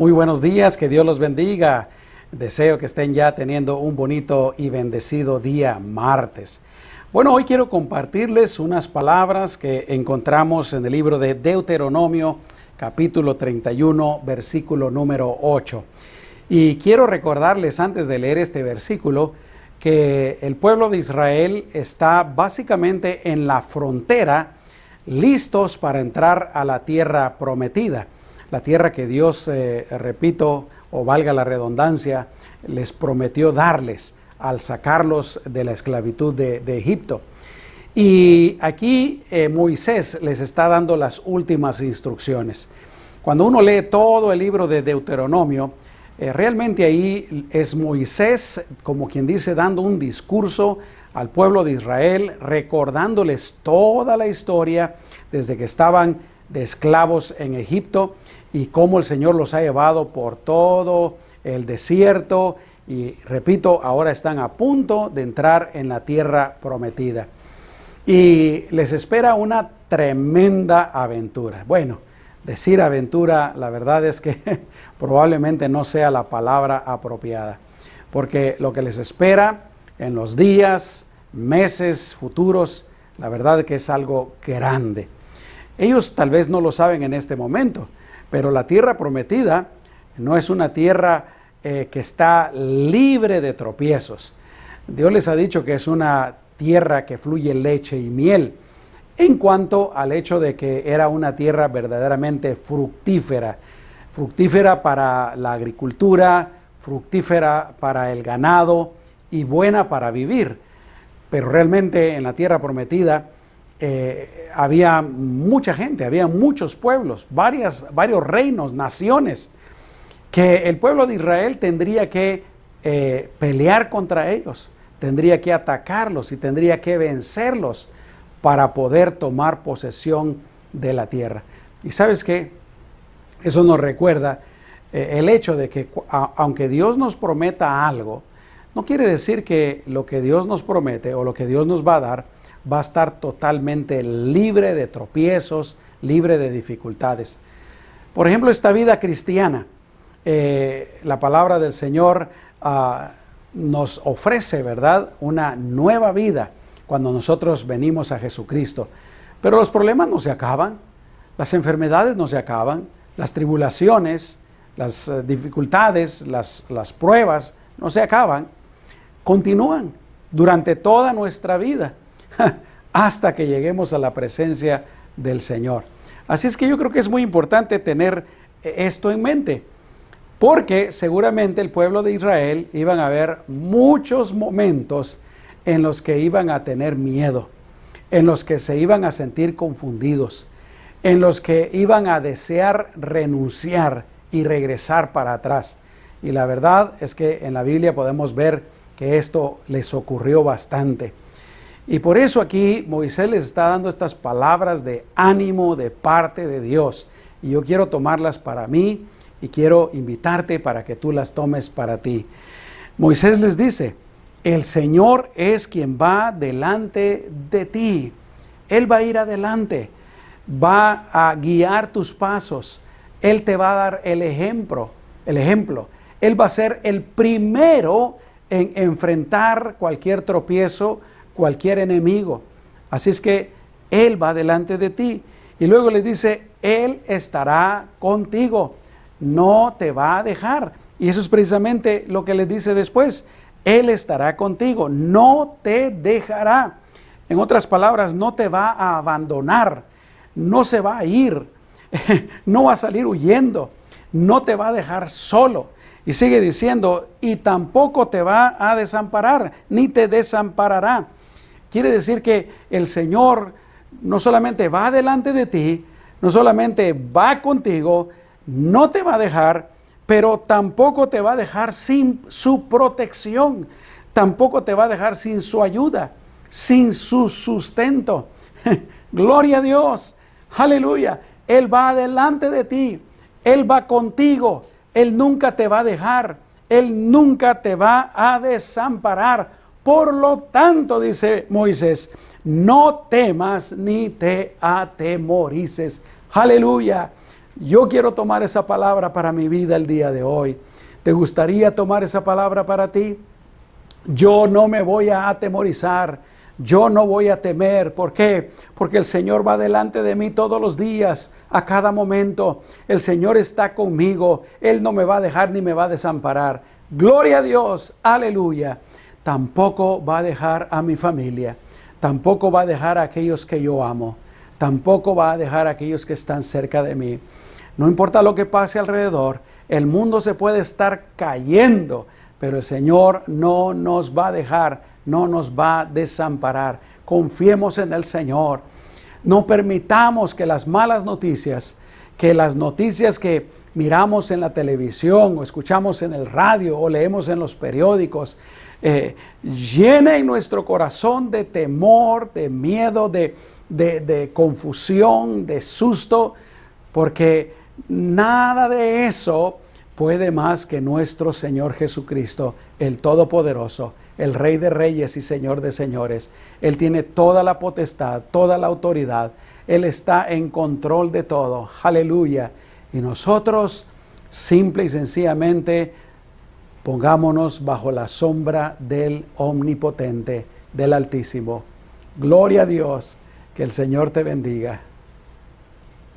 Muy buenos días, que Dios los bendiga. Deseo que estén ya teniendo un bonito y bendecido día martes. Bueno, hoy quiero compartirles unas palabras que encontramos en el libro de Deuteronomio, capítulo 31, versículo número 8. Y quiero recordarles antes de leer este versículo que el pueblo de Israel está básicamente en la frontera, listos para entrar a la tierra prometida la tierra que Dios, eh, repito, o valga la redundancia, les prometió darles al sacarlos de la esclavitud de, Egipto. Y aquí eh, Moisés les está dando las últimas instrucciones. Cuando uno lee todo el libro de Deuteronomio, eh, realmente ahí es Moisés, como quien dice, dando un discurso al pueblo de Israel, recordándoles toda la historia desde que estaban de esclavos en Egipto y cómo el Señor los ha llevado por todo el desierto y repito, ahora están a punto de entrar en la tierra prometida. Y les espera una tremenda aventura. Bueno, decir aventura, la verdad es que probablemente no sea la palabra apropiada, porque lo que les espera en los días, meses futuros, la verdad que es algo grande. Ellos tal vez no lo saben en este momento, pero la tierra prometida no es una tierra eh, que está libre de tropiezos. Dios les ha dicho que es una tierra que fluye leche y miel. En cuanto al hecho de que era una tierra verdaderamente fructífera, fructífera para la agricultura, fructífera para el ganado y buena para vivir. Pero realmente en la tierra prometida eh, había mucha gente, había muchos pueblos, varias, varios reinos, naciones, que el pueblo de Israel tendría que eh, pelear contra ellos, tendría que atacarlos y tendría que vencerlos para poder tomar posesión de la tierra. Y sabes qué, eso nos recuerda eh, el hecho de que aunque Dios nos prometa algo, no quiere decir que lo que Dios nos promete o lo que Dios nos va a dar, va a estar totalmente libre de tropiezos, libre de dificultades. Por ejemplo, esta vida cristiana, eh, la palabra del Señor ah, nos ofrece, ¿verdad?, una nueva vida cuando nosotros venimos a Jesucristo. Pero los problemas no se acaban, las enfermedades no se acaban, las tribulaciones, las eh, dificultades, las pruebas no se acaban, continúan durante toda nuestra vida. hasta que lleguemos a la presencia del Señor. Así es que yo creo que es muy importante tener eh, esto en mente, porque seguramente el pueblo de Israel iban a haber muchos momentos en los que iban a tener miedo, en los que se iban a sentir confundidos, en los que iban a desear renunciar y regresar para atrás. Y la verdad es que en la Biblia podemos ver que esto les ocurrió bastante. Y por eso aquí Moisés les está dando estas palabras de ánimo de parte de Dios. Y yo quiero tomarlas para mí y quiero invitarte para que tú las tomes para ti. Moisés les dice, el Señor es quien va delante de ti. Él va a ir adelante, va a guiar tus pasos. Él te va a dar el ejemplo, el ejemplo. Él va a ser el primero en enfrentar cualquier tropiezo, cualquier enemigo. Así es que Él va delante de ti. Y luego le dice, Él estará contigo, no te va a dejar. Y eso es precisamente lo que le dice después, Él estará contigo, no te dejará. En otras palabras, no te va a abandonar, no se va a ir, no va a salir huyendo, no te va a dejar solo. Y sigue diciendo, y tampoco te va a desamparar, ni te desamparará Quiere decir que el Señor no solamente va delante de ti, no solamente va contigo, no te va a dejar, pero tampoco te va a dejar sin su protección, tampoco te va a dejar sin su ayuda, sin su sustento. Gloria a Dios, aleluya. Él va delante de ti, Él va contigo, Él nunca te va a dejar, Él nunca te va a desamparar. Por lo tanto, dice Moisés, no temas ni te atemorices. Aleluya. Yo quiero tomar esa palabra para mi vida el día de hoy. ¿Te gustaría tomar esa palabra para ti? Yo no me voy a atemorizar. Yo no voy a temer. ¿Por qué? Porque el Señor va delante de mí todos los días, a cada momento. El Señor está conmigo. Él no me va a dejar ni me va a desamparar. Gloria a Dios. Aleluya tampoco va a dejar a mi familia, tampoco va a dejar a aquellos que yo amo, tampoco va a dejar a aquellos que están cerca de mí. No importa lo que pase alrededor, el mundo se puede estar cayendo, pero el Señor no nos va a dejar, no nos va a desamparar. Confiemos en el Señor. No permitamos que las malas noticias que las noticias que miramos en la televisión o escuchamos en el radio o leemos en los periódicos eh, llenen nuestro corazón de temor, de miedo, de, de confusión, de susto, porque nada de eso puede más que nuestro Señor Jesucristo, el Todopoderoso, el Rey de Reyes y Señor de Señores. Él tiene toda la potestad, toda la autoridad él está en control de todo. Aleluya. Y nosotros, simple y sencillamente, pongámonos bajo la sombra del Omnipotente, del Altísimo. Gloria a Dios. Que el Señor te bendiga.